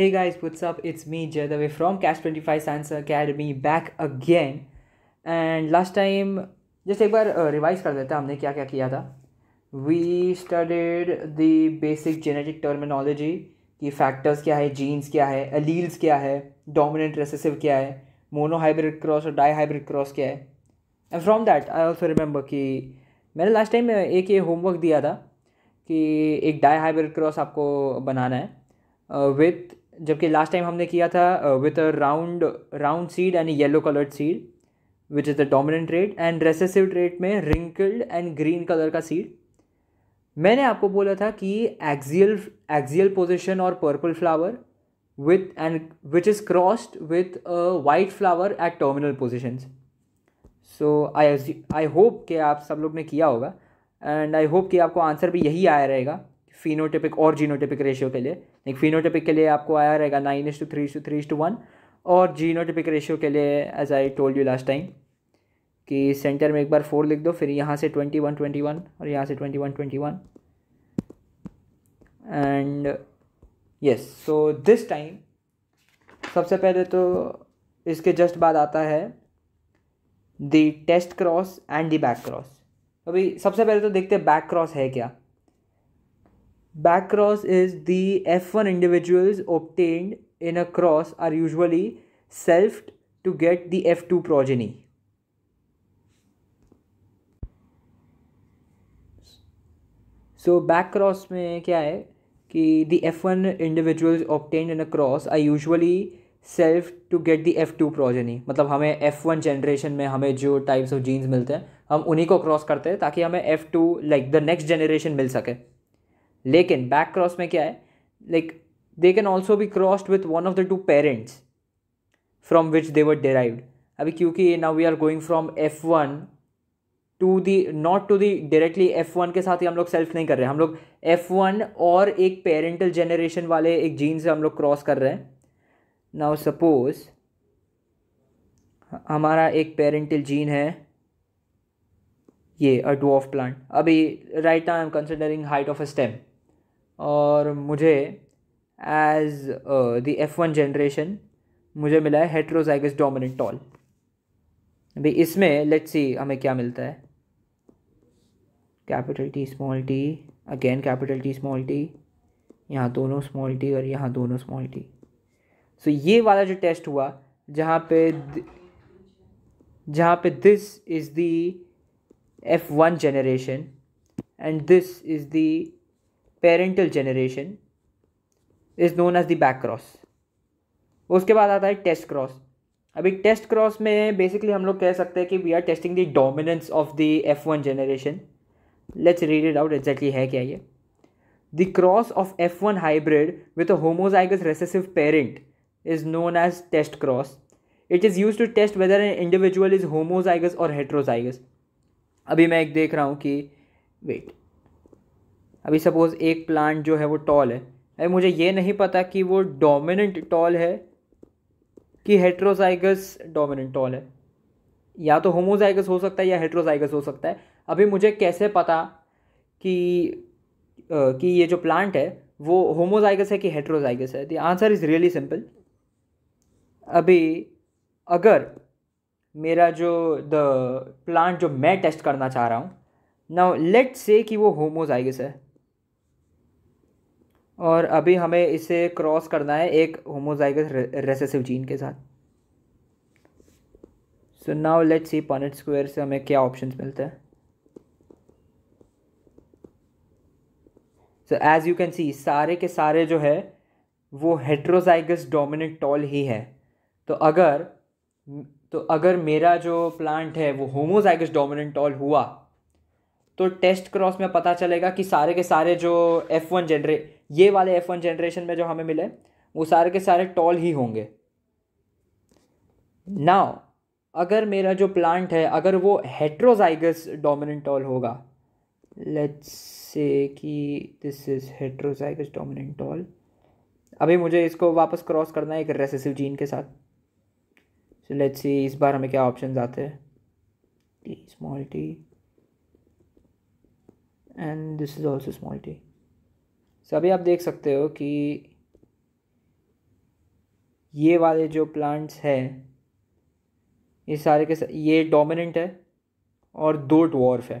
Hey Hey guys, what's up? It's me Jadaway from Cash25 Science Academy back again and last time जैसे एक बार revise uh, कर देता हमने क्या क्या किया था we studied the basic genetic terminology कि फैक्टर्स क्या है जीन्स क्या है अलील्स क्या है डोमिनेंट रेसेसिव क्या है मोनोहाइब्रिड क्रॉस और डाई हाइब्रिड क्रॉस क्या है and from that I also remember कि मैंने लास्ट टाइम uh, एक ये होमवर्क दिया था कि एक डाई हाइब्रिड क्रॉस आपको बनाना है विथ uh, जबकि लास्ट टाइम हमने किया था with a round round seed and yellow coloured seed which is the dominant trait and recessive trait में रिंकल्ड एंड ग्रीन कलर का सीड मैंने आपको बोला था कि एक्जियल एक्जियल पोजिशन और purple flower with and which is crossed with a white flower at terminal positions so I I hope कि आप सब लोग ने किया होगा एंड आई होप कि आपको आंसर भी यही आया रहेगा फिनोटिपिक और जीनोटिपिक रेशियो के लिए लाइक फिनोटिपिक के लिए आपको आया रहेगा nine is to three to three to one और जीनोटिपिक रेशियो के लिए as I told you last time कि सेंटर में एक बार फोर लिख दो फिर यहाँ से ट्वेंटी वन ट्वेंटी वन और यहाँ से twenty one twenty one and yes so this time सबसे पहले तो इसके जस्ट बाद आता है the test cross and the back cross अभी सबसे पहले तो देखते हैं बैक क्रॉस है क्या Back cross is the F1 individuals obtained in a cross are usually selfed to get the F2 progeny. So back cross में क्या है कि the F1 individuals obtained in a cross are usually self to get the F2 progeny progeny मतलब हमें F one generation में हमें जो types of jeans मिलते हैं हम उन्हीं को क्रॉस करते हैं ताकि हमें F two like the next मिल सके लेकिन बैक क्रॉस में क्या है like they can also be crossed with one of the two parents from which they were derived अभी क्योंकि now we are going from F one to the not to the directly F one के साथ ही हम लोग self नहीं कर रहे हैं हम लोग एफ वन और एक पेरेंटल जनरेशन वाले एक जीन से हम लोग क्रॉस कर रहे हैं नाउ सपोज हमारा एक पेरेंटल जीन है ये अ डू ऑफ प्लांट अभी right I am considering height of a stem और मुझे as the F one generation मुझे मिला है हेट्रोजाइगस डोमिनेंट टॉल अभी इसमें लेट्स सी हमें क्या मिलता है capital T small T again capital T small T यहाँ दोनों स्मॉल टी और यहाँ दोनों स्मॉल टी सो ये वाला जो टेस्ट हुआ जहाँ पे जहाँ पे this is the F one generation and this is the parental generation is known as the back cross उसके बाद आता है टेस्ट क्रॉस अभी टेस्ट क्रॉस में बेसिकली हम लोग कह सकते हैं कि we are testing the dominance of the F one generation let's read it out exactly है क्या ये the cross of F one hybrid with a homozygous recessive parent is known as test cross it is use to test whether an individual is homozygous और heterozygous अभी मैं एक देख रहा हूँ कि वेट अभी सपोज़ एक प्लांट जो है वो टॉल है अभी मुझे ये नहीं पता कि वो डोमिनेंट टॉल है कि हेट्रोजाइगस डोमिनेंट टॉल है या तो होमोजाइगस हो सकता है या हेट्रोजाइगस हो सकता है अभी मुझे कैसे पता कि आ, कि ये जो प्लांट है वो होमोजाइगस है कि हेट्रोजाइगस है the answer is really simple अभी अगर मेरा जो द प्लांट जो मैं टेस्ट करना चाह रहा हूँ ना लेट से कि वो होमोजाइगस है और अभी हमें इसे क्रॉस करना है एक होमोजाइगस रेसेसिव जीन के साथ so now let see Punnett square से हमें क्या ऑप्शंस मिलते हैं so as you can see सारे के सारे जो है वो हेट्रोजाइगस डोमिनेंट टॉल ही है तो अगर तो अगर मेरा जो प्लांट है वो होमोजाइगस डोमिनेंट टॉल हुआ तो टेस्ट क्रॉस में पता चलेगा कि सारे के सारे जो एफ़ वन जनरे ये वाले एफ़ वन जनरेशन में जो हमें मिले वो सारे के सारे टॉल ही होंगे नाउ अगर मेरा जो प्लांट है अगर वो हेट्रोजाइगस डोमिनेंट टॉल होगा लेट्स से कि this is heterozygous dominant tall अभी मुझे इसको वापस क्रॉस करना है एक रेसेसिव जीन के साथ सो लेट्स सी इस बार हमें क्या ऑप्शन आते हैं T small T and this is also small T so अभी आप देख सकते हो कि ये वाले जो प्लांट्स हैं ये सारे के सारे ये डोमिनेंट है और दो डॉर्फ है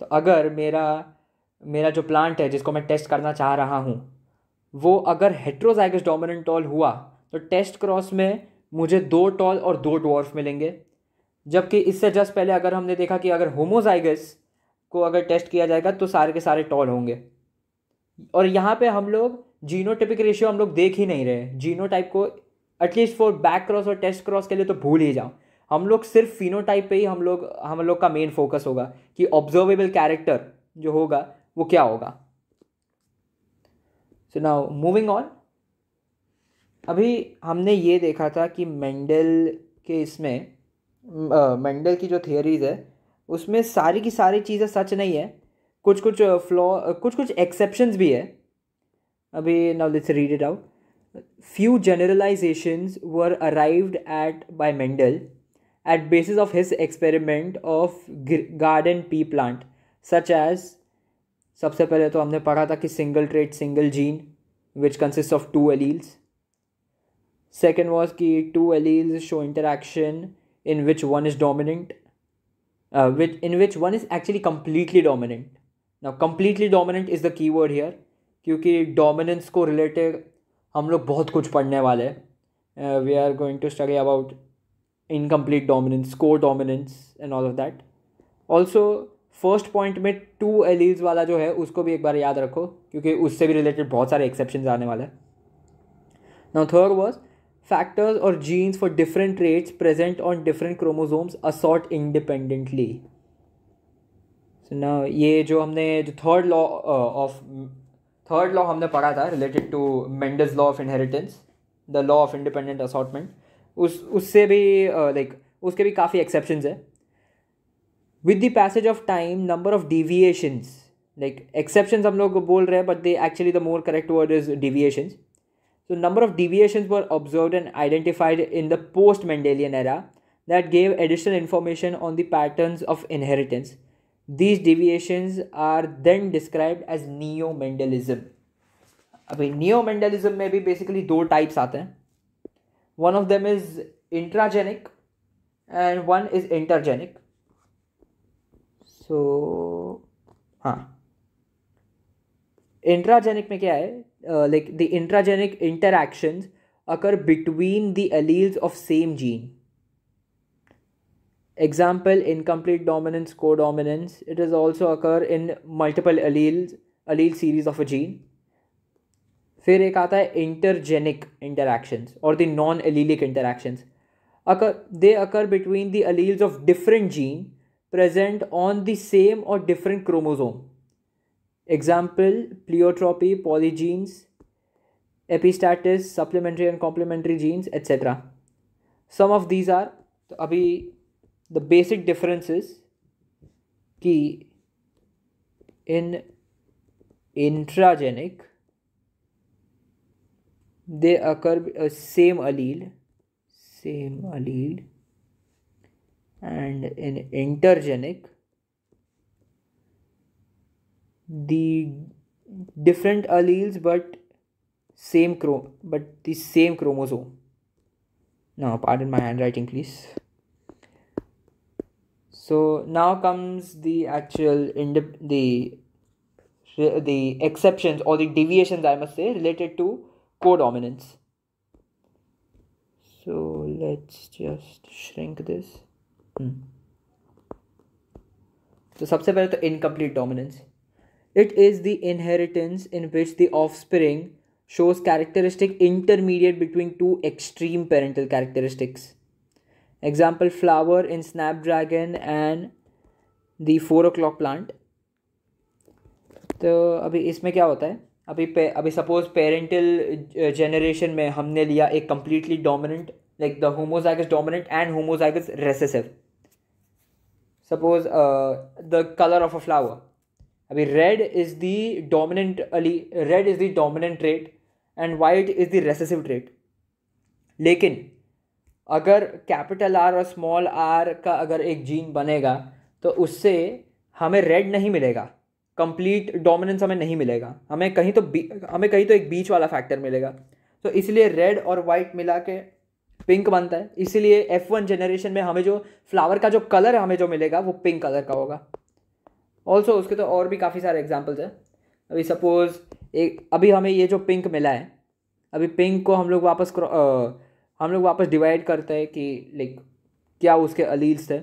तो अगर मेरा मेरा जो प्लांट है जिसको मैं टेस्ट करना चाह रहा हूँ वो अगर हेट्रोजाइगस डोमिनेंट टॉल हुआ तो टेस्ट क्रॉस में मुझे दो टॉल और दो डॉर्फ मिलेंगे जबकि इससे जस्ट पहले अगर हमने देखा कि अगर होमोजाइगस को अगर टेस्ट किया जाएगा तो सारे के सारे टॉल होंगे और यहाँ पे हम लोग जीनोटिपिक रेशियो हम लोग देख ही नहीं रहे जीनो टाइप को एटलीस्ट फॉर बैक क्रॉस और टेस्ट क्रॉस के लिए तो भूल ही जाओ हम लोग सिर्फ फिनोटाइप पे ही हम लोग हम लोग का मेन फोकस होगा कि ऑब्जर्वेबल कैरेक्टर जो होगा वो क्या होगा सो नाउ मूविंग ऑन अभी हमने ये देखा था कि मेंडल के इसमें मेंडल की जो थियरीज है उसमें सारी की सारी चीज़ें सच नहीं है कुछ कुछ फ्लॉ कुछ कुछ एक्सेप्शंस भी है अभी now let's read it out few generalizations were arrived at by Mendel at basis of his experiment of garden pea plant such as सबसे पहले तो हमने पढ़ा था कि single trait single gene which consist of two alleles second was कि two alleles show interaction in which one is dominant uh, which, in which one is actually completely dominant now completely dominant is the key word here क्योंकि dominance को related हम लोग बहुत कुछ पढ़ने वाले हैं we are going to study about incomplete dominance codominance and all of that also first point में टू एलीज वाला जो है उसको भी एक बार याद रखो क्योंकि उससे भी रिलेटेड बहुत सारे एक्सेप्शन आने वाले हैं नाउ थर्ड वॉज फैक्टर्स और genes for different traits present on different chromosomes assort independently ना ये जो हमने जो third law of third law हमने पढ़ा था related to Mendel's law of inheritance the law of independent assortment उस उससे भी लाइक uh, like, उसके भी काफ़ी एक्सेप्शन है with the passage of time number of deviations like exception हम लोग बोल रहे हैं but they actually the more correct word is deviations So number of deviations were observed and identified in the post-Mendelian era that gave additional information on the patterns of inheritance. These deviations are then described as neo-Mendelism. I mean, neo mendelism may be basically two types. One of them is intragenic, and one is intergenic. So, so Intragenic intragenic में क्या uh, like the intragenic interactions occur between the alleles of same gene example incomplete dominance codominance it is also occur in multiple alleles allele series of a gene फिर एक आता है intergenic interactions और the non allelic interactions occur they occur between the alleles of different gene present on the same और different chromosome example pleiotropy polygenes epistasis supplementary and complementary genes etcetera some of these are तो अभी the basic differences कि in intragenic they occur uh, same allele same allele and in the different alleles but same chrom but the same chromosome now pardon my handwriting please so now comes the actual indip- the the exceptions or the deviations i must say related to codominance so let's just shrink this hmm. तो of पहले incomplete dominance. It is the inheritance in which the offspring shows characteristic intermediate between two extreme parental characteristics. Example flower in snapdragon and the four o'clock plant. Plant तो अभी इसमें क्या होता है अभी पे, अभी सपोज पेरेंटल जनरेशन में हमने लिया एक completely dominant like the homozygous dominant and homozygous recessive suppose the colour of a flower अभी red is the dominant allele red is the dominant trait and white is the recessive trait लेकिन अगर capital R और small R का अगर एक gene बनेगा तो उससे हमें रेड नहीं मिलेगा कंप्लीट डोमिनेंस हमें नहीं मिलेगा हमें कहीं तो हमें कहीं तो एक बीच वाला फैक्टर मिलेगा तो इसलिए रेड और वाइट मिला के पिंक बनता है इसीलिए एफ वन जनरेशन में हमें जो फ्लावर का जो कलर हमें जो मिलेगा वो पिंक कलर का होगा ऑल्सो उसके तो और भी काफ़ी सारे एग्जाम्पल्स हैं अभी सपोज़ एक अभी हमें ये जो पिंक मिला है अभी पिंक को हम लोग वापस आ, हम लोग वापस डिवाइड करते हैं कि लाइक क्या उसके अलील्स थे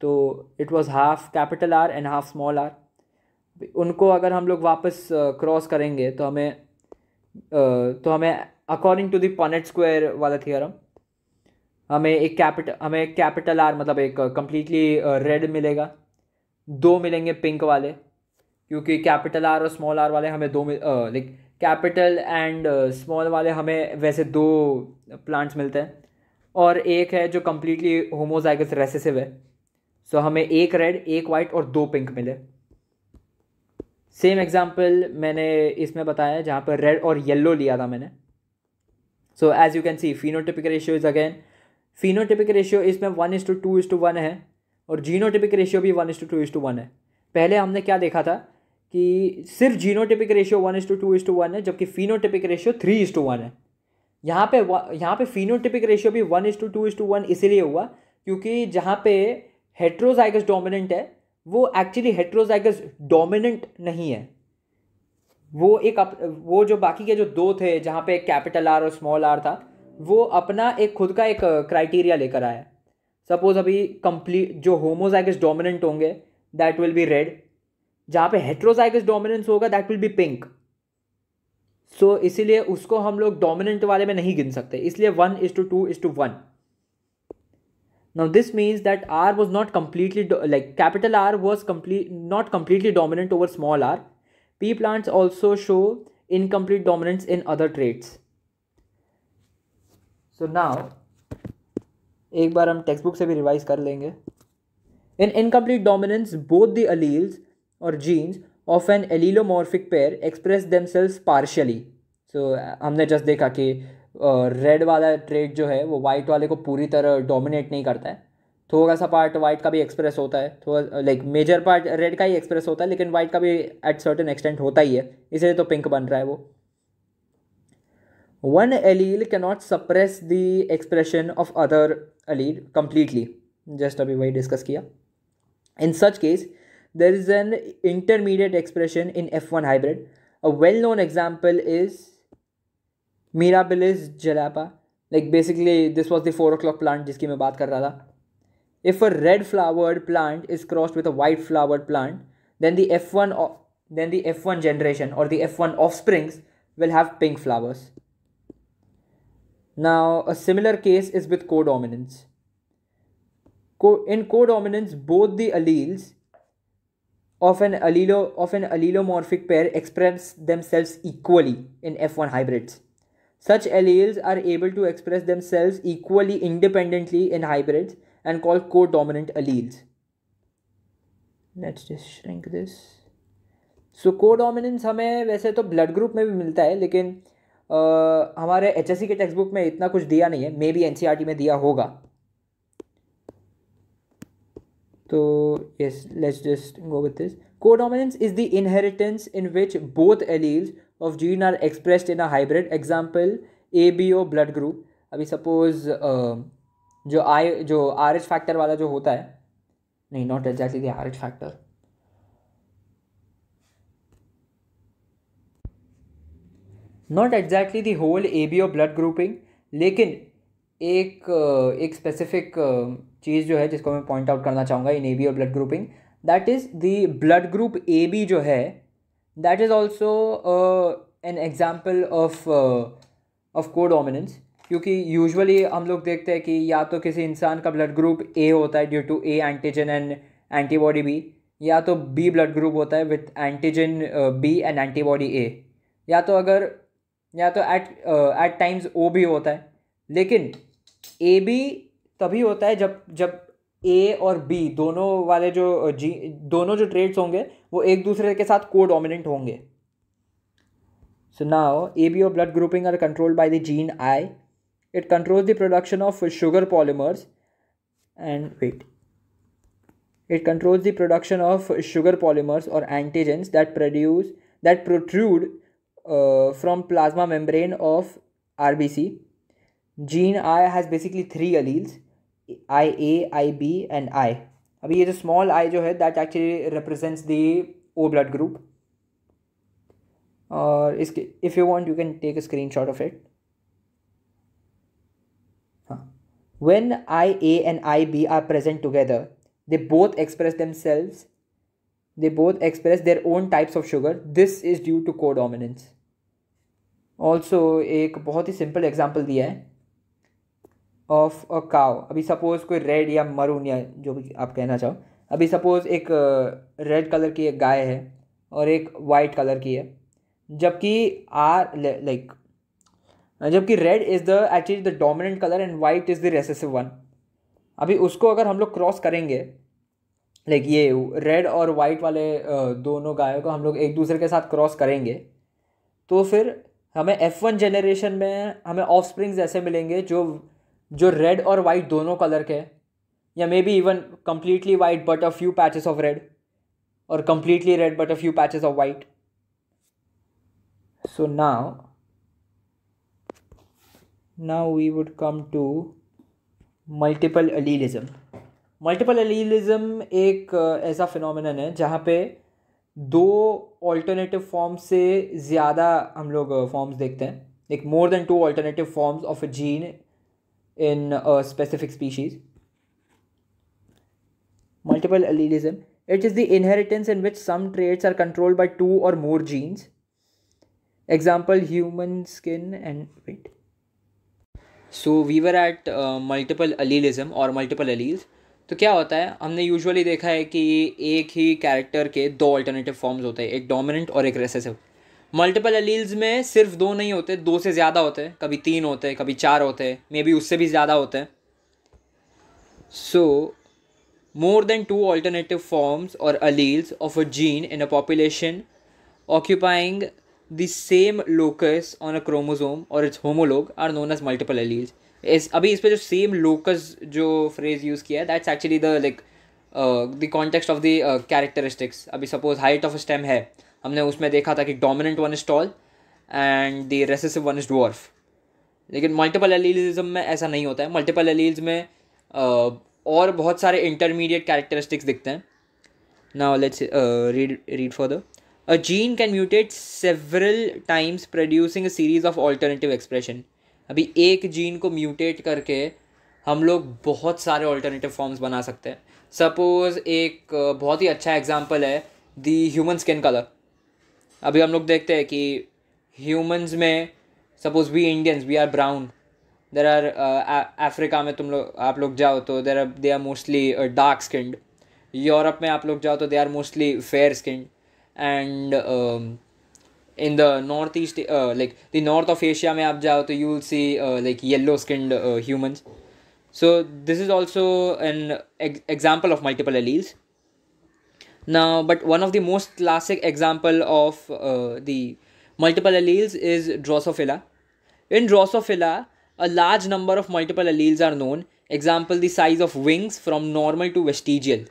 तो it was half capital R and half small R उनको अगर हम लोग वापस क्रॉस करेंगे तो हमें आ, तो हमें अकॉर्डिंग टू दॉनेट स्क्वायर वाला थियरम हमें एक कैपिटल हमें कैपिटल आर मतलब एक कम्प्लीटली रेड मिलेगा दो मिलेंगे पिंक वाले क्योंकि कैपिटल आर और स्मॉल आर वाले हमें दो मिल लाइक कैपिटल एंड स्मॉल वाले हमें वैसे दो प्लांट्स मिलते हैं और एक है जो कम्प्लीटली होमोजाइगस रेसेसिव है सो so, हमें एक रेड एक वाइट और दो पिंक मिले सेम एग्जाम्पल मैंने इसमें बताया जहाँ पर रेड और येल्लो लिया था मैंने so as you can see phenotypic ratio is again phenotypic ratio इसमें one is to two is to one one और जीनोटिपिक रेशियो भी one is to two is to one one पहले हमने क्या देखा था कि सिर्फ genotypic ratio one is to two is to one one जबकि phenotypic ratio three is to one है यहाँ पे यहाँ पे फिनोटिपिक रेशियो भी one is to two is to one इसीलिए हुआ क्योंकि जहाँ पे हेट्रोजाइगस डोमिनेंट है वो एक्चुअली हेट्रोजाइगस डोमिनेंट नहीं है वो एक अप, वो जो बाकी के जो दो थे जहाँ पे कैपिटल आर और स्मॉल आर था वो अपना एक खुद का एक क्राइटेरिया uh, लेकर आया सपोज अभी कंप्लीट जो होमोजाइगस डोमिनेंट होंगे दैट विल बी रेड जहाँ पे हेट्रोजाइगस डोमिनेंस होगा that will be pink so इसीलिए उसको हम लोग डोमिनेंट वाले में नहीं गिन सकते इसलिए one is to two is to one now this means that are was not completely like capital R was complete not completely dominant over small R P plants also show incomplete dominance in other trades so now एक बार हम text book से भी revise कर लेंगे in incomplete dominance both the alleles और genes of an allelomorphic pair express themselves partially so हमने just देखा कि रेड uh, वाला ट्रेड जो है वो वाइट वाले को पूरी तरह डोमिनेट नहीं करता है थोड़ा सा पार्ट वाइट का भी एक्सप्रेस होता है थोड़ा लाइक मेजर पार्ट रेड का ही एक्सप्रेस होता है लेकिन वाइट का भी एट सर्टेन एक्सटेंट होता ही है इसलिए तो पिंक बन रहा है वो one allele cannot suppress the expression of other allele completely just अभी वही डिस्कस किया in such case there is an intermediate expression in F one hybrid a well known example is Mira Mirabilis jalapa like basically this was the four o'clock plant जिसकी मैं बात कर रहा था if a red flowered plant is cross with a white flowered plant then the F one then the F one generation और the F one offsprings will have pink flowers Now, a similar case is with codominance. Co- in codominance, both the alleles of an allelo of an allelomorphic pair express themselves equally in F1 hybrids. Such alleles are able to express themselves equally independently in hybrids and called codominant alleles. Let's just shrink this. So so, codominance हमें वैसे तो blood group में भी मिलता है लेकिन आ, हमारे H के टेक्स्ट बुक में इतना कुछ दिया नहीं है मे बी एन में दिया होगा तो yes let's just go with this codominance is the inheritance in which both alleles of gene are expressed in a hybrid example A B O blood group अभी सपोज जो I जो are H factor वाला जो होता है नहीं not exactly the R H factor not exactly the whole A B O blood grouping लेकिन एक uh, एक स्पेसिफिक uh, चीज़ जो है जिसको मैं पॉइंट आउट करना चाहूँगा in A B O blood grouping that is the blood group A B जो है that is also an example of of codominance क्योंकि यूजअली हम लोग देखते हैं कि या तो किसी इंसान का ब्लड ग्रुप ए होता है due to A antigen and antibody B या तो बी ब्लड ग्रुप होता है with antigen B and antibody A या तो अगर या तो एट एट टाइम्स ओ भी होता है लेकिन ए बी तभी होता है जब जब ए और बी दोनों वाले जो uh, जी दोनों जो ट्रेड्स होंगे वो एक दूसरे के साथ को डोमिनेंट होंगे सो नाउ ए बी और blood grouping are control by the gene I it control the production of sugar polymers and wait it control the production of sugar polymers or antigens that produce that protrude uh, from plasma membrane of RBC. Gene I has basically three alleles, IA, IB and I. अभी ये जो small I जो है actually represents the O blood group. और इसके if you want, you can take a screenshot of it. When IA and IB are present together, they both express themselves They both express their own types of sugar. This is due to codominance. Also एक बहुत ही simple example दिया है of अ काव अभी suppose कोई red या maroon या जो भी आप कहना चाहो अभी सपोज़ एक रेड uh, कलर की एक गाय है और एक वाइट कलर की है जबकि आर लाइक जबकि red is the actually the dominant colour and white is the recessive one अभी उसको अगर हम लोग क्रॉस करेंगे लाइक ये रेड और वाइट वाले दोनों गायों को हम लोग एक दूसरे के साथ क्रॉस करेंगे तो फिर हमें एफ़ वन जनरेशन में हमें ऑफ स्प्रिंग्स ऐसे मिलेंगे जो जो रेड और वाइट दोनों कलर के या may be even completely white but a few patches of red or completely red but a few patches of white so ना ना we would come to multiple allelism multiple allelism एक uh, ऐसा phenomenon है जहाँ पे दो alternative form से ज़्यादा हम लोग फॉर्म्स uh, देखते हैं like more than two alternative forms of a gene in specific species multiple allelism it is the inheritance in which some traits are controlled by two or more genes example human skin and weight so we were at multiple allelism or multiple alleles तो क्या होता है हमने usually देखा है कि एक ही character के दो अल्टरनेटिव फॉर्म्स होते हैं एक डोमिनेंट और एक रेसेसिव मल्टीपल अलील्स में सिर्फ दो नहीं होते दो से ज़्यादा होते हैं कभी तीन होते हैं कभी चार होते हैं मे बी उससे भी ज़्यादा होते हैं so more than two alternative forms or alleles of a gene in a population occupying the same locus on a chromosome or its homologue are known as multiple alleles इस अभी इस पर जो सेम लोकस जो phrase use किया है that's actually the like the context of the characteristics अभी suppose height of stem है हमने उसमें देखा था कि dominant one is tall and the recessive one is dwarf लेकिन मल्टीपल एलीलिज्म में ऐसा नहीं होता है मल्टीपल एलील्स में uh, और बहुत सारे इंटरमीडिएट कैरेक्टरिस्टिक्स दिखते हैं ना let's read read for the a gene can mutate several times producing a series of alternative expression अभी एक जीन को म्यूटेट करके हम लोग बहुत सारे ऑल्टरनेटिव फॉर्म्स बना सकते हैं सपोज़ एक बहुत ही अच्छा एग्जाम्पल है दी ह्यूमन स्किन कलर अभी हम लोग देखते हैं कि ह्यूमंस में suppose we Indians we are brown there are Africa में तुम लोग आप लोग जाओ तो there are they are mostly dark skinned Europe में आप लोग जाओ तो they are mostly fair skinned and in the northeast uh, like the north of asia may aap jao to you will see uh, like yellow skinned uh, humans so this is also an ex- example of multiple alleles now but one of the most classic example of uh, the multiple alleles is drosophila in drosophila a large number of multiple alleles are known example the size of wings from normal to vestigial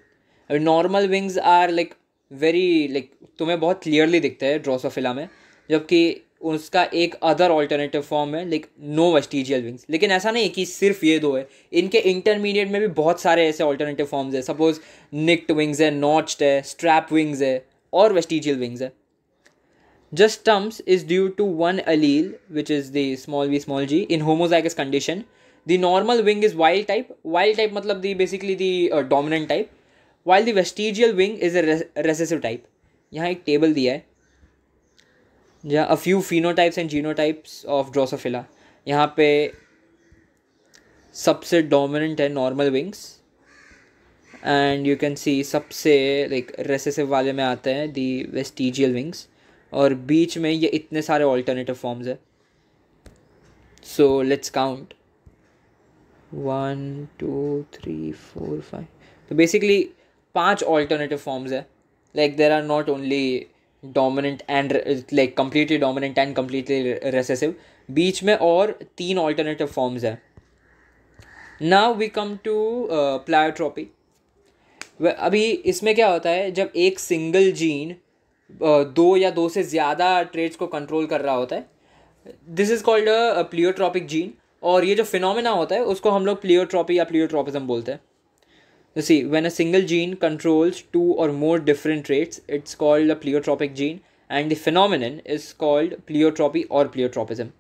normal wings are like very like तुम्हें बहुत clearly दिखता है Drosophila में जबकि उसका एक other alternative form है like no vestigial wings लेकिन ऐसा नहीं कि सिर्फ ये दो है इनके इंटरमीडिएट में भी बहुत सारे ऐसे ऑल्टरनेटिव फॉर्म्स है सपोज निक्ट विंग्स है नॉच्ड है स्ट्रैप विंग्स है और वेस्टिजियल विंग्स है just terms is due to one allele which is the small we small G in homozygous condition the normal wing is wild type wild type मतलब the basically the dominant type while the vestigial wing is a recessive type यहाँ एक table दिया है जहाँ a few phenotypes and genotypes of Drosophila यहाँ पे सबसे dominant है normal wings and you can see सबसे लाइक रेसेसिव वाले में आते हैं दी वेस्टिजियल विंग्स और बीच में ये इतने सारे ऑल्टरनेटिव फॉर्म्स है so let's count one two three four five तो बेसिकली पांच ऑल्टरनेटिव फॉर्म्स है like there are not only dominant and like completely dominant and completely recessive बीच में और तीन ऑल्टरनेटिव फॉर्म्स है now we come to pleiotropy अभी इसमें क्या होता है जब एक सिंगल जीन uh, दो या दो से ज़्यादा ट्रेड्स को कंट्रोल कर रहा होता है this is called a pleiotropic gene और ये जो फिनोमेना होता है उसको हम लोग प्लियोट्रॉपी या प्लियोट्रॉपिज्म बोलते हैं You see, when a single gene controls two or more different traits, it's called a pleiotropic gene, and the phenomenon is called pleiotropy or pleiotropism.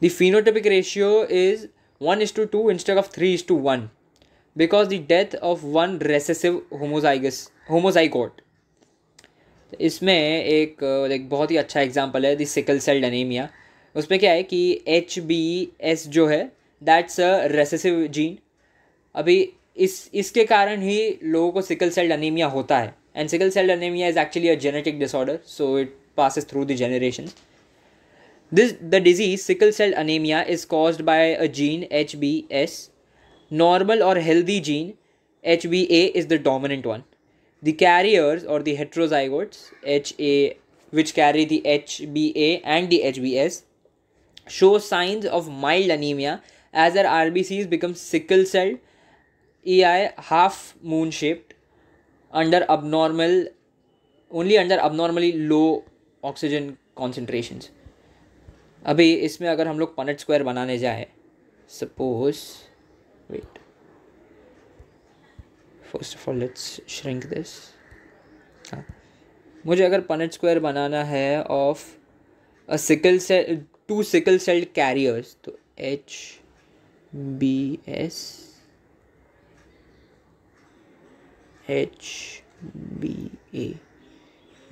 The phenotypic ratio is 1 is to 2 instead of 3 is to 1 because the death of one recessive homozygous homozygote इसमें एक एक uh, बहुत ही अच्छा example है दी sickle cell anemia. उसमें क्या है कि एच बी एस जो है दैट्स अ रेसेसिव जीन अभी इस इसके कारण ही लोगों को सिकल सेल अनिमिया होता है and sickle cell anaemia is actually a genetic disorder so it passes through the generation this the disease sickle cell anaemia is cause by a gene H B S normal और healthy gene H B A is the dominant one the carriers or heterozygotes H A which carry the H B A and the H B S show signs of mild anaemia as R R B Cs become sickle celled EI half moon shaped under abnormal only under abnormally low oxygen concentrations. अभी इसमें अगर हम लोग पनट square बनाने जाए suppose wait first of all let's shrink this हाँ मुझे अगर पनट स्क्वायर बनाना है of a sickle cell to sickle celled carriers तो H B S H B A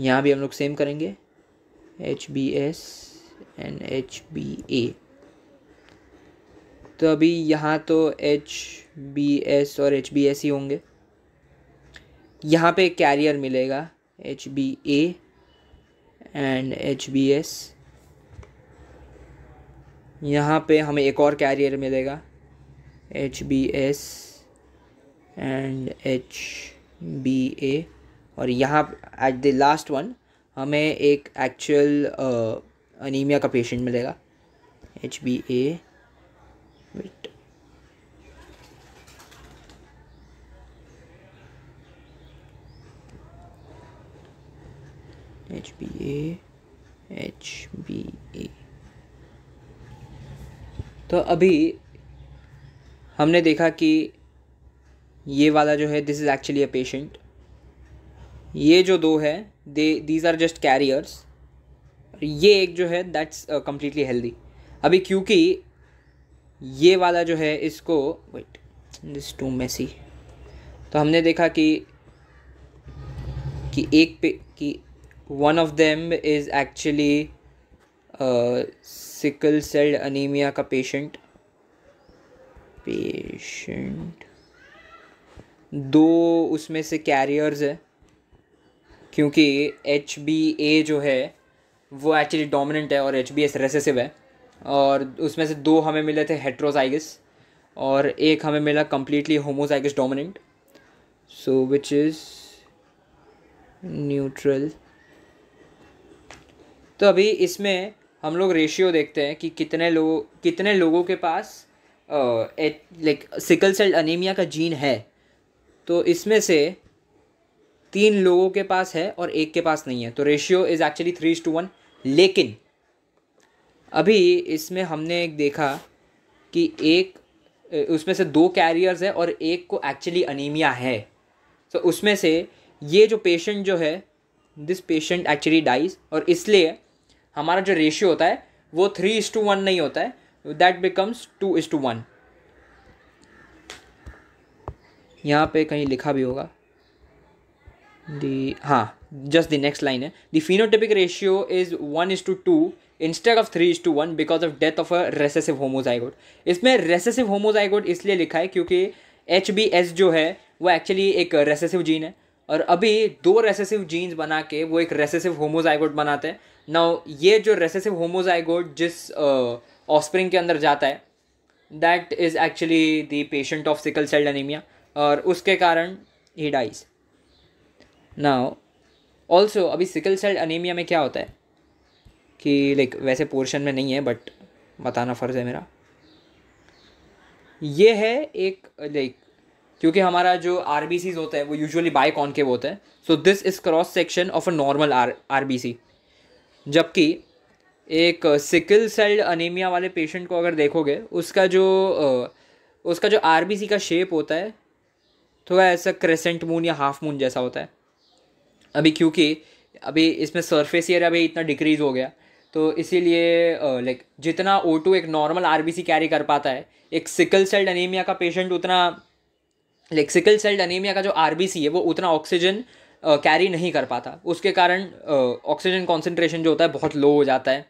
यहाँ भी हम लोग सेम करेंगे H B S and H B A तो अभी यहाँ तो एच बी एस और एच बी एस ही होंगे यहाँ पे कैरियर मिलेगा H B A and H B S यहाँ पे हमें एक और कैरियर मिलेगा H B S and H B A और यहाँ एट द लास्ट वन हमें एक एक्चुअल अनिमिया uh, का पेशेंट मिलेगा H B A H B H B A तो अभी हमने देखा कि ये वाला जो है this is actually a patient ये जो दो है they these are just carriers ये एक जो है दैट्स कम्प्लीटली हेल्दी अभी क्योंकि ये वाला जो है इसको वेट दिस टू मेसी तो हमने देखा कि कि एक पे कि one of them is actually sickle celled anaemia का पेशेंट पेशेंट दो उसमें से कैरियर्स है क्योंकि एच बी ए जो है वो एक्चुअली डोमिनेंट है और एच बी एस रेसेसिव है और उसमें से दो हमें मिले थे हेट्रोजाइगस और एक हमें मिला completely homozygous dominant so which is neutral तो अभी इसमें हम लोग रेशियो देखते हैं कि कितने लोग कितने लोगों के पास लाइक सिकल सेल अनीमिया का जीन है तो इसमें से तीन लोगों के पास है और एक के पास नहीं है तो ratio is actually three to one लेकिन अभी इसमें हमने एक देखा कि एक उसमें से दो कैरियर्स है और एक को एक्चुअली अनीमिया है तो उसमें से ये जो पेशेंट जो है दिस पेशेंट एक्चुअली डाइज और इसलिए हमारा जो रेशियो होता है वो थ्री इज़ टू वन नहीं होता है that becomes two is to one यहाँ पे कहीं लिखा भी होगा दी हाँ जस्ट दी नेक्स्ट लाइन है the phenotypic ratio is one is to two instead of three is to one because of death of a recessive homozygote इसमें recessive homozygote इसलिए लिखा है क्योंकि एच बी एस जो है वो एक्चुअली एक रेसेसिव जीन है और अभी दो रेसेसिव जीन्स बना के वो एक रेसेसिव होमोजाइगोट बनाते हैं नाउ ये जो रेसेसिव होमोजाइगोट जिस ऑस्प्रिंग uh, के अंदर जाता है that is actually the patient of sickle cell anaemia और उसके कारण ही डाइज नाउ ऑल्सो अभी सिकल सेल अनीमिया में क्या होता है कि लाइक वैसे पोर्शन में नहीं है बट बताना फ़र्ज़ है मेरा ये है एक लाइक क्योंकि हमारा जो आर होता है वो यूजुअली बाई कॉनकेव होता है so this is cross section of a normal R R जबकि एक सिकल सेल अनीमिया वाले पेशेंट को अगर देखोगे उसका जो उसका जो आर का शेप होता है थोड़ा तो ऐसा क्रेसेंट मून या हाफ मून जैसा होता है अभी क्योंकि अभी इसमें सरफेस एयर अभी इतना डिक्रीज़ हो गया तो इसीलिए लाइक जितना ओ टू एक normal R B C carry कर पाता है एक सिकल सेल्ड अनीमिया का पेशेंट उतना लाइक सिकल सेल्ड अनीमिया का जो आर बी सी है वो उतना ऑक्सीजन कैरी नहीं कर पाता उसके कारण ऑक्सीजन कॉन्सेंट्रेशन जो होता है बहुत लो हो जाता है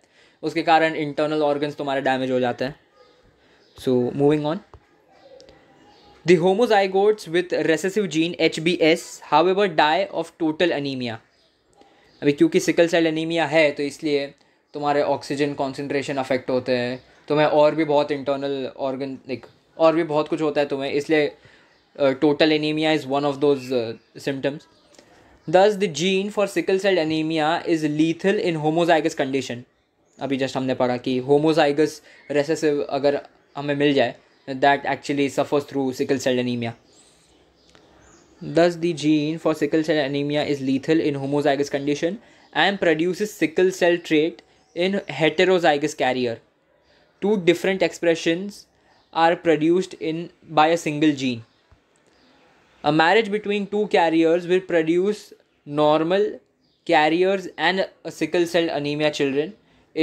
उसके कारण इंटरनल ऑर्गन्स तुम्हारे डैमेज हो जाते हैं so moving on The homozygotes with recessive gene HBS however die of total anemia. अभी क्योंकि सिकल सेल एनीमिया है तो इसलिए तुम्हारे ऑक्सीजन कॉन्सेंट्रेशन अफेक्ट होते हैं तुम्हें और भी बहुत इंटरनल ऑर्गन लाइक और भी बहुत कुछ होता है तुम्हें इसलिए total anaemia is one of those symptoms thus the gene for sickle cell anaemia is lethal in homozygous condition अभी जस्ट हमने पढ़ा कि होमोजाइगस रेसेसिव अगर हमें मिल जाए that actually suffers through sickle cell anemia. Thus, the gene for sickle cell anemia is lethal in homozygous condition and produces sickle cell trait in heterozygous carrier. Two different expressions are produced in by a single gene. A marriage between two carriers will produce normal carriers and sickle cell anemia children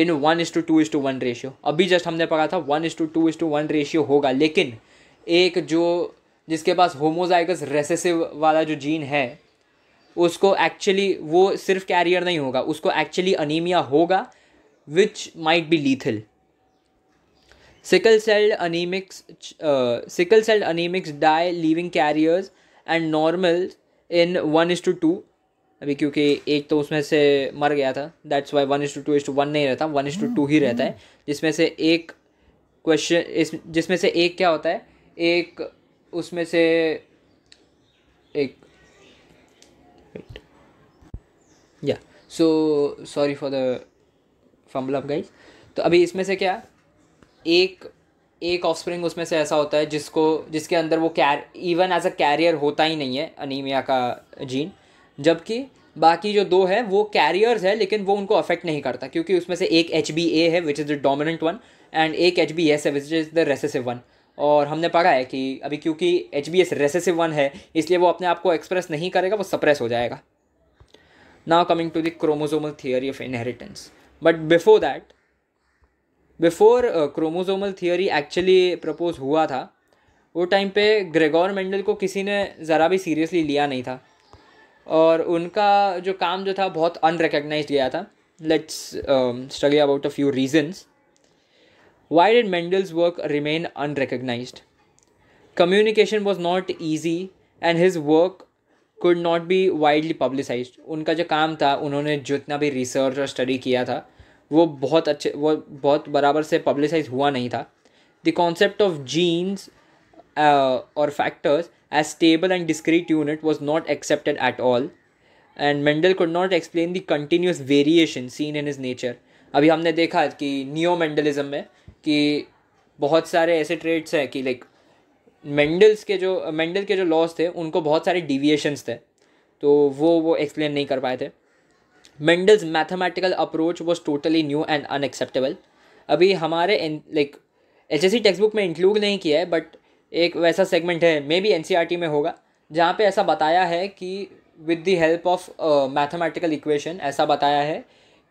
in one is to two is to one ratio अभी just हमने पढ़ा था one is to two is to one ratio होगा लेकिन एक जो जिसके पास homozygous recessive वाला जो जीन है उसको एक्चुअली वो सिर्फ कैरियर नहीं होगा उसको एक्चुअली अनीमिया होगा which might be lethal sickle celled anaemics sickle celled anaemics die living carriers and normal in one is to two two क्योंकि एक तो उसमें से मर गया था that's why one is to two is to to one रहता one is to two two रहता है hmm. जिसमें से एक क्वेश्चन इस जिसमें से एक क्या होता है एक उसमें से एक या so sorry for the fumble of guys तो अभी इसमें से क्या एक एक ऑफस्प्रिंग उसमें से ऐसा होता है जिसको जिसके अंदर वो carry even as a carrier होता ही नहीं है अनीमिया का जीन जबकि बाकी जो दो है वो कैरियर्स है लेकिन वो उनको अफेक्ट नहीं करता क्योंकि उसमें से एक एच बी ए है which is the dominant one and एक एच बी एस है which is the recessive one और हमने पढ़ा है कि अभी क्योंकि H B S recessive one है इसलिए वो अपने आप को एक्सप्रेस नहीं करेगा वो सप्रेस हो जाएगा now coming to the chromosomal theory of inheritance but before that before chromosomal theory actually propose हुआ था वो टाइम पे ग्रेगोर मेंडल को किसी ने ज़रा भी सीरियसली लिया नहीं था और उनका जो काम जो था बहुत अनरिकग्नाइज गया था let's study about a few reasons why did Mendel's work remain unrecognise communication was not easy and his work could not be widely publicise उनका जो काम था उन्होंने जितना भी रिसर्च और स्टडी किया था वो बहुत अच्छे वो बहुत बराबर से पब्लिसाइज हुआ नहीं था the concept of genes uh, or factors as stable and discrete unit was not accepted at all and Mendel could not explain the continuous variation seen in his nature अभी हमने देखा कि नियो मेंडलिज्म में कि बहुत सारे ऐसे trades हैं कि लाइक मेंडल्स के जो मेंडल के जो लॉस थे उनको बहुत सारे डिविएशंस थे तो वो वो एक्सप्लेन नहीं कर पाए थे Mendel's mathematical approach was totally new and unacceptable अभी हमारे like H S C text book में इंक्लूड नहीं किया है बट एक वैसा सेगमेंट है मे बी एन में होगा जहाँ पे ऐसा बताया है कि with the help of mathematical equation ऐसा बताया है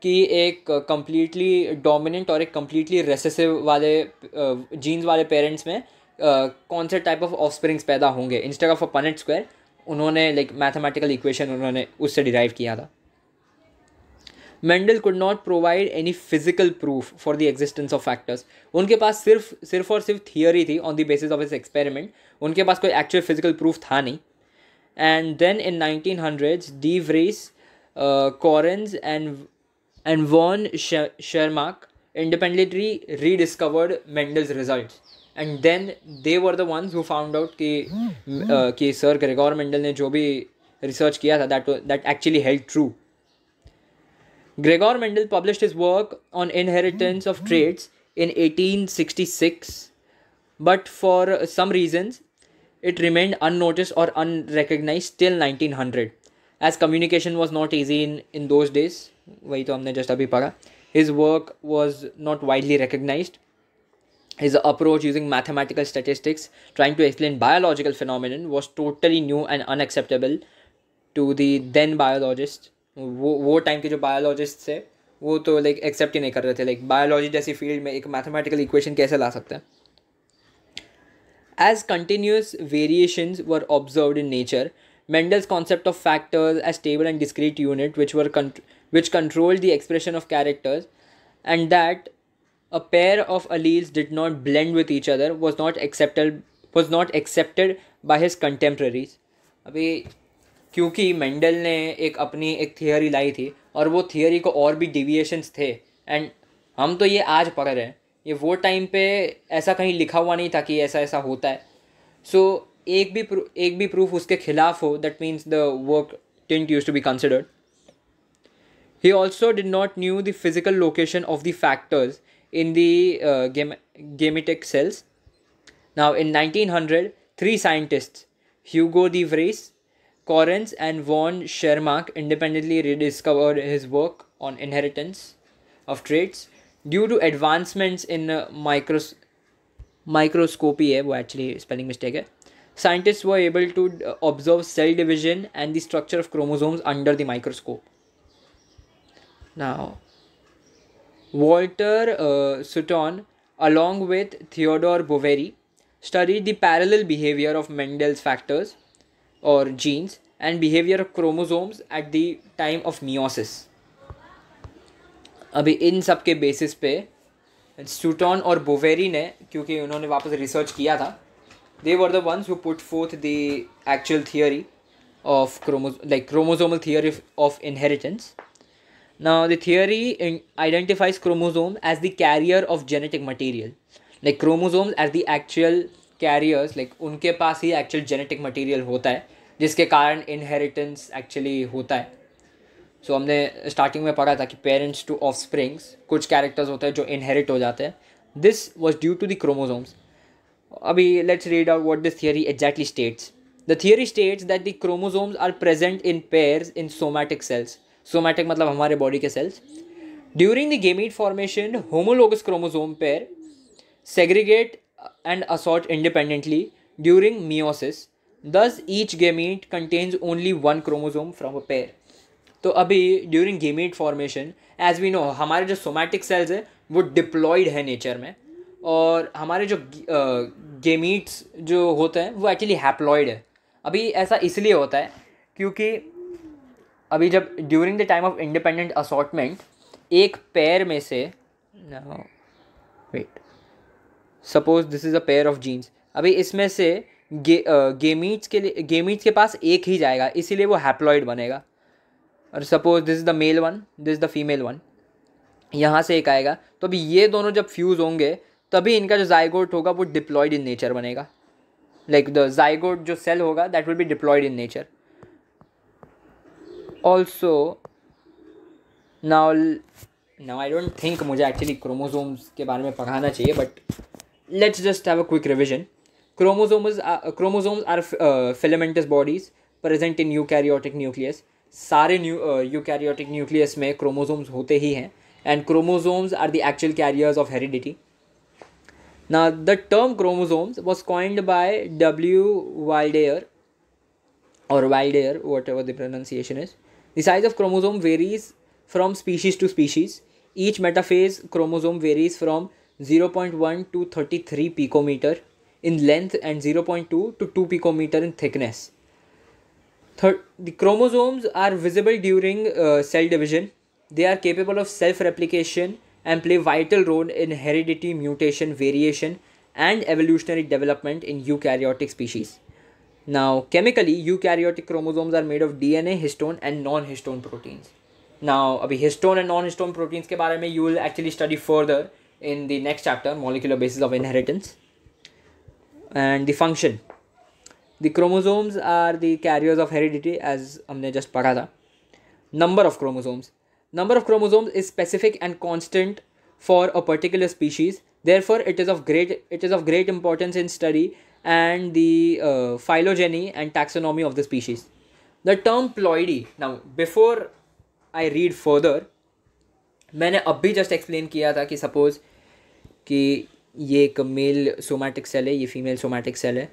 कि एक कम्प्लीटली डोमिनेंट और एक कम्प्लीटली रेसेसिव वाले जीन्स uh, वाले पेरेंट्स में uh, कौन से टाइप ऑफ ऑफ स्प्रिंग्स पैदा होंगे instead of a Punnett square उन्होंने लाइक मैथमेटिकल इक्वेशन उन्होंने उससे डिराइव किया था Mendel could not provide any physical proof for the existence of factors उनके पास सिर्फ सिर्फ और सिर्फ थियोरी थी ऑन द बेसिस ऑफ इस एक्सपेरिमेंट उनके पास कोई एक्चुअल फिजिकल प्रूफ था नहीं and then in nineteen hundred de Vries Correns and and von Tschermak independently rediscovered Mendel's results. And then they were the ones who found out कि uh, कि sir Gregor Mendel ने जो भी research किया था that that actually held true Gregor Mendel published his work on inheritance of mm-hmm. traits in 1866, but for some reasons, it remained unnoticed or unrecognized till 1900. As communication was not easy in, in those days, वही तो हमने just अभी पढ़ा his work was not widely recognized. His approach using mathematical statistics, trying to explain biological phenomenon, was totally new and unacceptable to the then biologists वो वो time के जो biologist थे वो तो लाइक एक्सेप्ट ही नहीं कर रहे थे लाइक बायोलॉजी जैसी फील्ड में एक मैथमेटिकल इक्वेशन कैसे ला सकते हैं as continuous variation were observe in nature Mendel's concept of factors as stable and discrete unit which were which control the expression of characters and that a pair of alleles did not blend with each other was not accepted was not accepted by his contemporaries अभी क्योंकि Mendel ने एक अपनी एक theory लाई थी और वो theory को और भी डिविएशंस थे एंड हम तो ये आज पढ़ रहे हैं ये वो टाइम पे ऐसा कहीं लिखा हुआ नहीं था कि ऐसा ऐसा होता है सो so, एक भी एक भी प्रूफ उसके खिलाफ हो that means the work tend use to be considered he also did not knew the physical location of the factors in the uh, game, gametic cells. Now, in 1900, three scientists, Hugo de Correns and von Schermach independently rediscovered his work on inheritance of traits due to advancements in micros- microscopy. Eh, वो actually spelling mistake Scientists were able to uh, observe cell division and the structure of chromosomes under the microscope. Now, Walter uh, Sutton, along with Theodore Boveri, studied the parallel behavior of Mendel's factors or genes and behavior of chromosomes at the time of meiosis अभी इन सब के basis पे स्टूटॉन और Boveri ने क्योंकि उन्होंने वापस research किया था they were the ones who put forth the actual theory of chromo like chromosomal theory of inheritance Now, the theory identifies chromosomes as the carrier of genetic material. Like chromosomes as the actual carriers, like उनके पास ही actual genetic material होता है जिसके कारण inheritance actually होता है सो so, हमने starting में पढ़ा था कि पेरेंट्स टू ऑफ स्प्रिंग्स कुछ कैरेक्टर्स होते हैं जो इनहेरिट हो जाते हैं this was due to the chromosomes अभी let's read out what this theory exactly states the theory states that the chromosomes are present in pair in somatic cells somatic मतलब हमारे बॉडी के cells during the gamete formation homologous chromosome pair segregate and assort independently during meiosis thus each gamete contains only one chromosome from a pair तो अभी during gamete formation as we know हमारे जो somatic cells है वो diploid है nature में और हमारे जो गेमीट्स जो होते हैं वो एक्चुअली हैप्लॉयड है अभी ऐसा इसलिए होता है क्योंकि अभी जब during the time of independent assortment एक पेयर में से wait suppose this is a pair of genes अभी इसमें से गे गेमीट्स के लिए गेमीट्स के पास एक ही जाएगा इसीलिए वो हैप्लॉइड बनेगा और suppose this is the male one this is the female one यहाँ से एक आएगा तो अभी ये दोनों जब फ्यूज़ होंगे तभी इनका जो जाइगोट होगा वो डिप्लॉयड इन नेचर बनेगा लाइक द जाइगोट जो सेल होगा that will be diploid in nature also now now I don't think मुझे एक्चुअली क्रोमोजोम्स के बारे में पढ़ाना चाहिए but let's just have a quick revision chromosomes chromosomes are filamentous bodies present in eukaryotic nucleus सारे new eukaryotic nucleus में chromosomes होते ही हैं and chromosomes are the actual carriers of heredity ना the term chromosomes was coined by W Waldeyer और Waldeyer whatever the pronunciation is the size of chromosome varies from species to species each metaphase chromosome varies from zero point one to thirty three picometer in length and 0.2 to 2 picometer in thickness. Third, the chromosomes are visible during uh, cell division. They are capable of self-replication and play vital role in heredity, mutation, variation, and evolutionary development in eukaryotic species. Now, chemically, eukaryotic chromosomes are made of DNA, histone, and non-histone proteins. Now, abhi histone and non-histone proteins ke baare mein you will actually study further in the next chapter, molecular basis of inheritance and the function the chromosomes are the carriers of heredity as हमने just पढ़ा था number of chromosomes number of chromosomes is specific and constant for a particular species therefore it is of great it is of great importance in study and the uh, phylogeny and taxonomy of the species the term ploidy now before i read further मैंने अभी just explained किया था कि suppose कि ये एक mail somatic cell है ये फीमेल सोमैटिक सेल है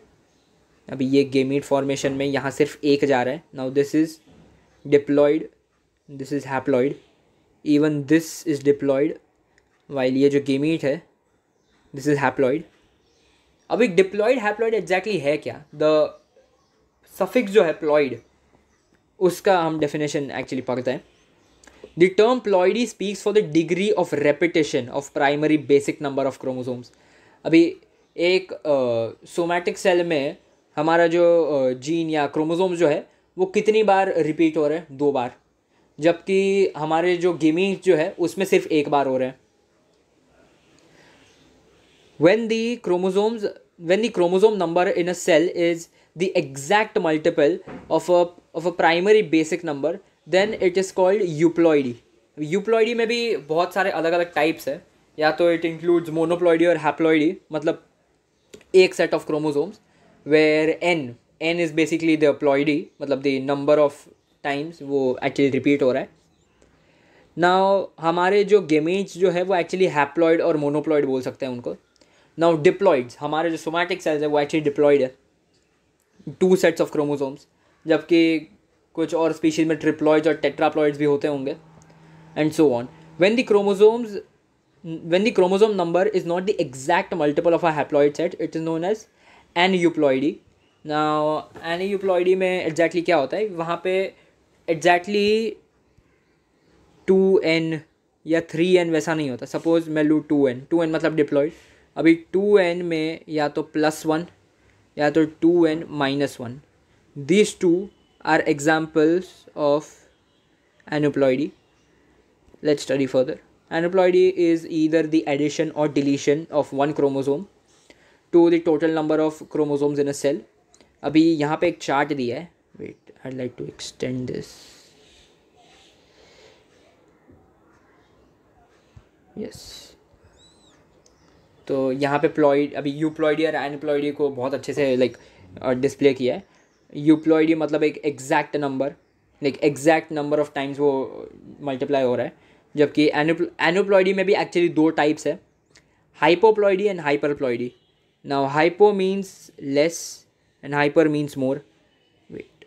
अभी ये गेमिट फॉर्मेशन में यहाँ सिर्फ एक जा रहा है now this is diploid this is haploid even this is diploid while ये जो गेमीट है दिस इज़ हैप्लॉयड अब एक डिप्लॉयड हैप्लॉयड एग्जैक्टली है क्या द सफिक्स जो है प्लॉयड उसका हम डेफिनेशन एक्चुअली पढ़ते हैं the term ploidy speaks for the degree of repetition of primary basic number of chromosomes. अभी एक सोमैटिक uh, सेल में हमारा जो जीन uh, या क्रोमोसोम जो है वो कितनी बार रिपीट हो रहे हैं दो बार जबकि हमारे जो गेमिंग जो है उसमें सिर्फ एक बार हो रहे हैं when the chromosomes when the chromosome number in a cell is the exact multiple of a of a primary basic number then it is called euploidy euploidy में भी बहुत सारे अलग अलग टाइप्स है या तो इट इंक्लूड्स मोनोप्लॉयडी और हैप्लॉयडी मतलब एक set of chromosomes where n n is basically the ploidy मतलब द नंबर ऑफ टाइम्स वो एक्चुअली रिपीट हो रहा है नाउ हमारे जो गेमेज जो है वो एक्चुअली हैप्लॉयड और मोनोप्लॉयड बोल सकते हैं उनको नाउ डिप्लॉइड्स हमारे जो सोमैटिक सेल्स है वो एक्चुअली डिप्लॉयड है टू सेट्स ऑफ क्रोमोजोम्स जबकि कुछ और स्पीशीज़ में ट्रिप्लॉइड्स और टेट्राप्लॉइड्स भी होते होंगे and so on when the chromosomes when the chromosome number is not the exact multiple of a haploid set it is known as aneuploidy ना एन यूप्लॉइडी में एग्जैक्टली क्या होता है वहाँ पे एग्जैक्टली टू एन या three n वैसा नहीं होता सपोज़ मैं लूँ टू एन टू एन मतलब डिप्लॉइड अभी टू एन में या तो प्लस वन या तो two n minus one this two are examples of aneuploidy. Let's study further. Aneuploidy is either the addition or deletion of one chromosome to the total number of chromosomes in a cell. अभी यहाँ पे एक chart दिया है wait I like to extend this yes तो यहाँ पे प्लॉइड अभी यूप्लॉइडी और एनप्लॉइडी को बहुत अच्छे से लाइक like, डिस्प्ले किया है यूप्लॉइडी मतलब एक exact number like exact number of times वो मल्टीप्लाई हो रहा है जबकि एनोप्लॉयडी में भी एक्चुअली दो टाइप्स है hypoploidy and hyperploidy now hypo means less and hyper means more wait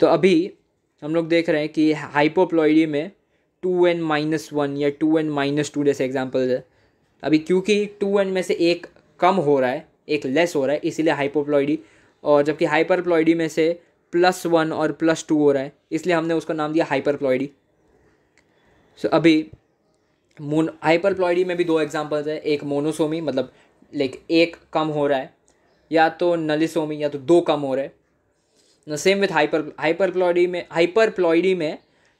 तो अभी हम लोग देख रहे हैं कि हाइपोप्लॉयडी में टू एन माइनस वन या टू एन माइनस टू जैसे एग्जाम्पल है अभी क्योंकि टू एन में से एक कम हो रहा है एक लेस हो रहा है इसीलिए हाइपोप्लॉयडी और जबकि हाइपर प्लॉयडी में से प्लस वन और प्लस टू हो रहा है इसलिए हमने उसका नाम दिया हाइपर प्लॉयडी सो so, अभी मोन प्लॉयडी में भी दो एग्जाम्पल्स है एक मोनोसोमी मतलब लाइक एक कम हो रहा है या तो नलिसोमी या तो दो कम हो रहे हैं same with hyper hyperploidy में हाइपर प्लॉयडी में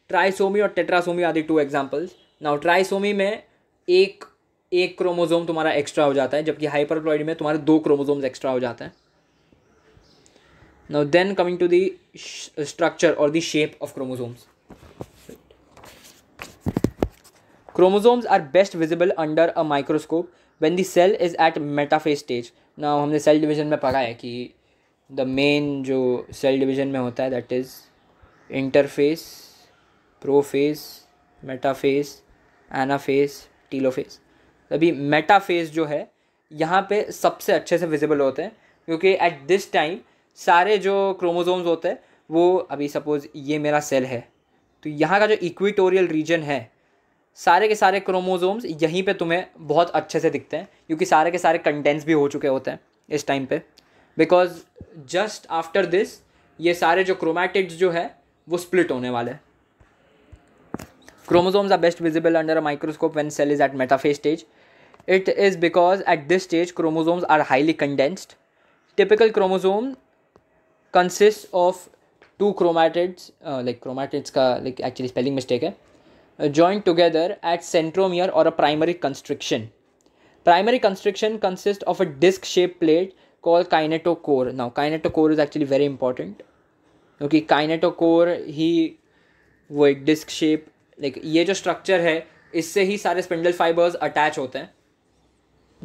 ट्राइसोमी और टेट्रासोमी आदि टू एग्जाम्पल्स नाउ ट्राइसोमी में एक एक क्रोमोजोम तुम्हारा एक्स्ट्रा हो जाता है जबकि हाइपरप्लॉयडी में तुम्हारे दो क्रोमोजोम्स एक्स्ट्रा हो जाते हैं now then coming to the structure or the shape of chromosomes chromosomes are best visible under a microscope when the cell is at metaphase stage now हमने cell division में पढ़ा है कि the main जो cell division में होता है that is interphase prophase metaphase anaphase telophase अभी metaphase जो है यहाँ पे सबसे अच्छे से विजिबल होते हैं क्योंकि एट दिस टाइम सारे जो क्रोमोजोम्स होते हैं वो अभी सपोज ये मेरा सेल है तो यहाँ का जो इक्विटोरियल रीजन है सारे के सारे क्रोमोजोम्स यहीं पे तुम्हें बहुत अच्छे से दिखते हैं क्योंकि सारे के सारे कंटेंस भी हो चुके होते हैं इस टाइम पे बिकॉज जस्ट आफ्टर दिस ये सारे जो क्रोमैटिक्स जो है वो स्प्लिट होने वाले chromosomes are best visible under a microscope when cell is at metaphase stage it is because at this stage chromosomes are highly condensed typical chromosome consist of two chromatids like chromatids का like actually spelling mistake है joint together at centromere और a primary constriction primary constriction consist of a disc shape plate call kinetochore now kinetochore is actually very important क्योंकि काइनेटो core ही वो एक disc shape like ये जो structure है इससे ही सारे स्पिंडल फाइबर्स अटैच होते हैं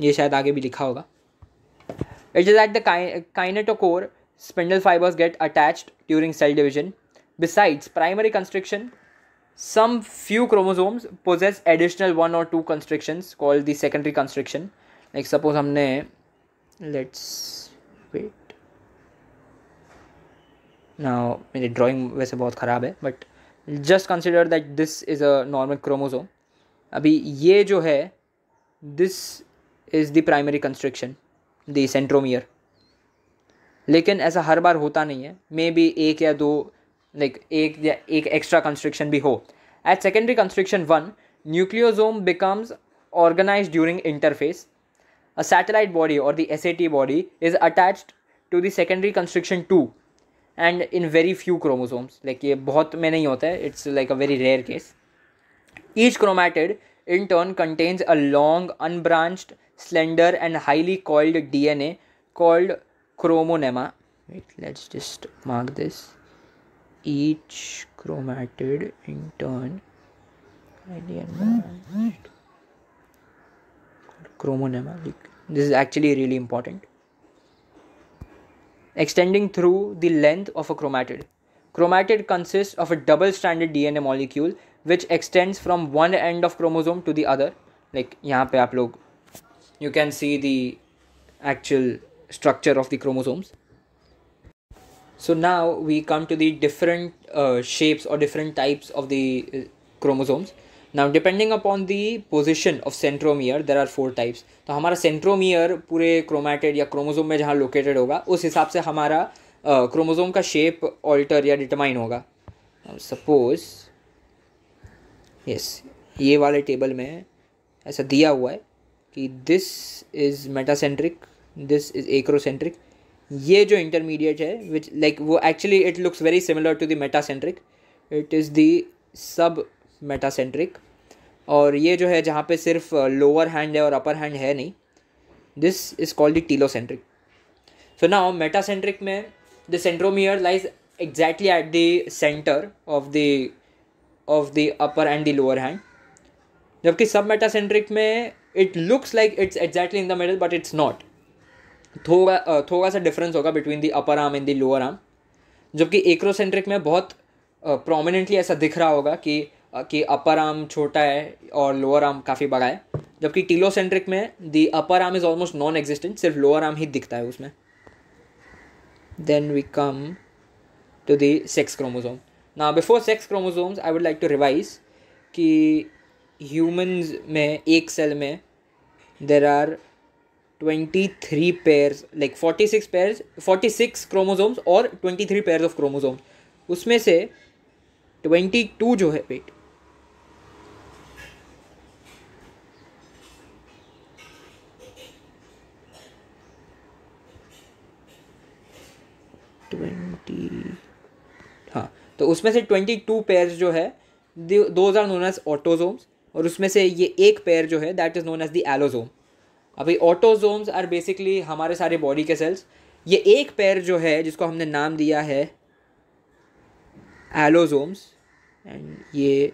ये शायद आगे भी लिखा होगा it is at the core spindle fibers get attached during cell division. Besides primary constriction, some few chromosomes possess additional one or two constrictions called the secondary constriction. Like suppose हमने let's wait. Now मेरी drawing वैसे बहुत ख़राब है but just consider that this is a normal chromosome. अभी ये जो है this is the primary constriction, the centromere. लेकिन ऐसा हर बार होता नहीं है मे बी एक या दो लाइक एक या एक एक्स्ट्रा कंस्ट्रिक्शन भी हो at secondary constriction one nucleosome becomes organise during interphase a satellite body और the S A T body is attach to the secondary constriction too and in very few chromosomes like ये बहुत में नहीं होता है it's like a very rare case each chromatid in turn contains a long unbranched slender and highly coiled D N A called chromonema wait let's just mark this each chromatid in turn chromonema this is actually really important extending through the length of a chromatid chromatid consists of a double stranded dna molecule which extends from one end of chromosome to the other like yahan pe aap log you can see the actual structure of the chromosomes. So now we come to the different uh, shapes or different types of the uh, chromosomes. Now depending upon the position of centromere there are four types. तो हमारा centromere पूरे chromatid या chromosome में जहाँ located होगा उस हिसाब से हमारा uh, chromosome का shape alter या determine होगा. Suppose yes ये वाले table में ऐसा दिया हुआ है कि this is metacentric this is acrocentric ये जो इंटरमीडिएट है विच लाइक वो actually it looks very similar to the metacentric it is the sub metacentric और ये जो है जहाँ पे सिर्फ लोअर uh, हैंड है और अपर हैंड है नहीं this is called the telocentric so now metacentric में the centromere lies exactly at the centre of the of the upper and the lower hand जबकि सब मेटासेंट्रिक में it looks like it's exactly in the middle but it's not थोड़ा थोड़ा सा difference होगा between the upper arm and the lower arm जबकि acrocentric में बहुत prominently ऐसा दिख रहा होगा कि कि अपर आर्म छोटा है और लोअर आर्म काफ़ी बड़ा है जबकि टीलोसेंट्रिक में the upper arm is almost non existent सिर्फ लोअर आर्म ही दिखता है उसमें then we come to the sex chromosome ना before sex chromosomes I would like to revise कि ह्यूमन्स में एक सेल में there are twenty three pair like forty six pair forty six chromosomes और twenty three pair of chromosomes उसमें से twenty two जो है वेट ट्वेंटी हाँ तो उसमें से ट्वेंटी टू पेयर जो है those are known as autosomes और उसमें से ये एक पेयर जो है that is known as the allosome अभी ऑटोजोम्स आर बेसिकली हमारे सारे बॉडी के सेल्स ये एक पैर जो है जिसको हमने नाम दिया है एलोजोम्स एंड ये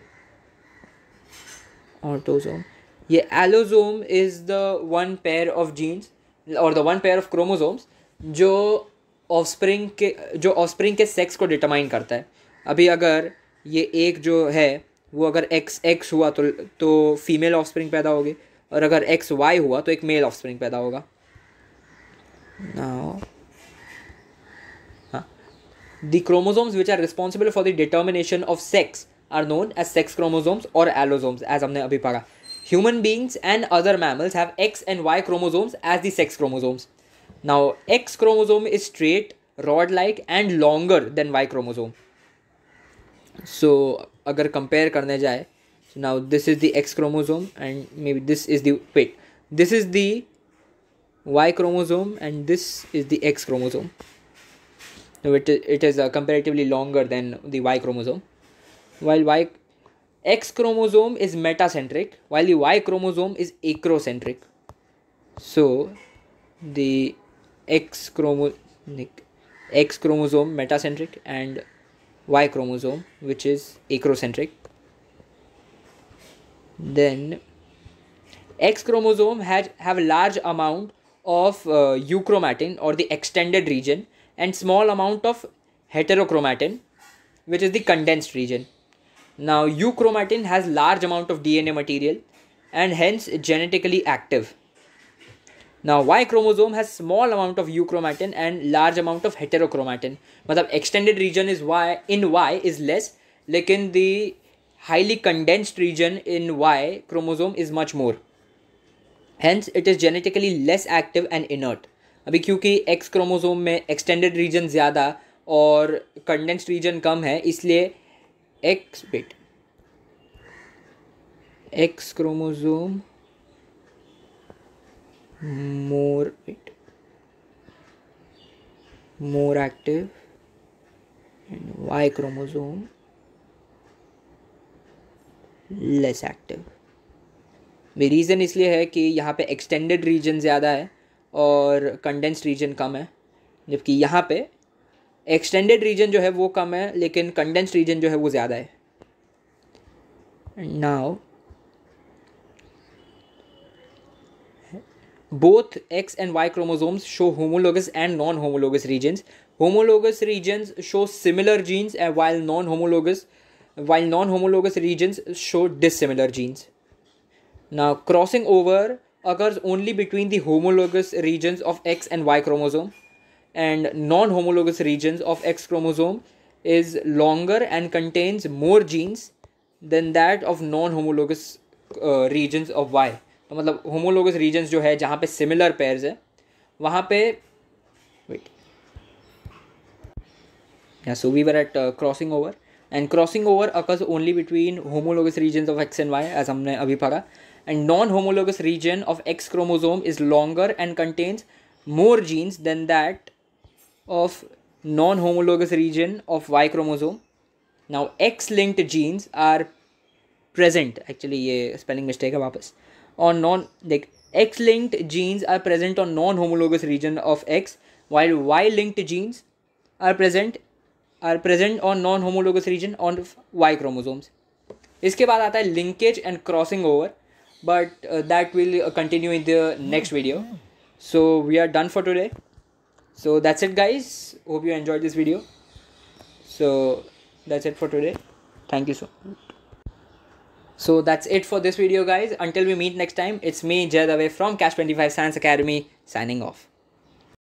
ऑटोजोम ये allosome is the one pair of genes और the one pair of chromosomes जो ऑफस्प्रिंग के जो ऑफस्प्रिंग के सेक्स को डिटरमाइन करता है अभी अगर ये एक जो है वो अगर एक्स एक्स हुआ तो तो फीमेल ऑफस्प्रिंग पैदा होगी और अगर एक्स वाई हुआ तो एक मेल ऑफ स्प्रिंग पैदा होगा now the chromosomes which are responsible for the determination of sex are known as sex chromosomes और एलोजोम्स एज हमने अभी पढ़ा human beings and other mammals have X and Y chromosomes as the sex chromosomes now X chromosome is straight rod like and longer than Y chromosome so अगर compare करने जाए so now this is the x chromosome and maybe this is the wait this is the y chromosome and this is the x chromosome now it, it is uh, comparatively longer than the y chromosome while y x chromosome is metacentric while the y chromosome is acrocentric so the x chromo x chromosome metacentric and y chromosome which is acrocentric then X chromosome has have a large amount of uh, euchromatin or the extended region and small amount of heterochromatin which is the condensed region. Now euchromatin has large amount of DNA material and hence genetically active. Now Y chromosome has small amount of euchromatin and large amount of heterochromatin. मतलब extended region is Y in Y is less लेकिन the highly condensed region in Y chromosome is much more. Hence, it is genetically less active and inert. अभी क्योंकि X chromosome में extended region ज़्यादा और condensed region कम है इसलिए X bit X chromosome more bit more active and Y chromosome less active may reason इसलिए है कि यहाँ पे एक्सटेंडेड रीजन ज़्यादा है और कंडेंस्ड रीजन कम है जबकि यहाँ पे एक्सटेंडेड रीजन जो है वो कम है लेकिन कंडेंस्ड रीजन जो है वो ज़्यादा है now both X and Y chromosomes show homologous and non homologous regions homologous regions show similar genes and while non homologous while non-homologous regions show dissimilar genes. Now, crossing over occurs only between the homologous regions of X and Y chromosome and non-homologous regions of X chromosome is longer and contains more genes than that of non-homologous uh, regions of Y. तो मतलब homologous regions जो है जहाँ पे similar pairs है वहाँ पे wait या so we were at crossing over and crossing over occurs only between homologous region of X and Y as हमने अभी पढ़ा and non homologous region of X chromosome is longer and contains more genes than that of non homologous region of Y chromosome. Now, X linked genes are present. Actually, ये spelling mistake है वापस On non देख X linked genes are present on non homologous region of X, while Y linked genes are present are present on non-homologous region on Y chromosomes. इसके बाद आता है linkage and crossing over, but uh, that will uh, continue in the next video. So we are done for today. So that's it, guys. Hope you enjoyed this video. So that's it for today. Thank you so. So that's it for this video, guys. Until we meet next time, it's me, Jay from Cash Twenty Five Science Academy, signing off.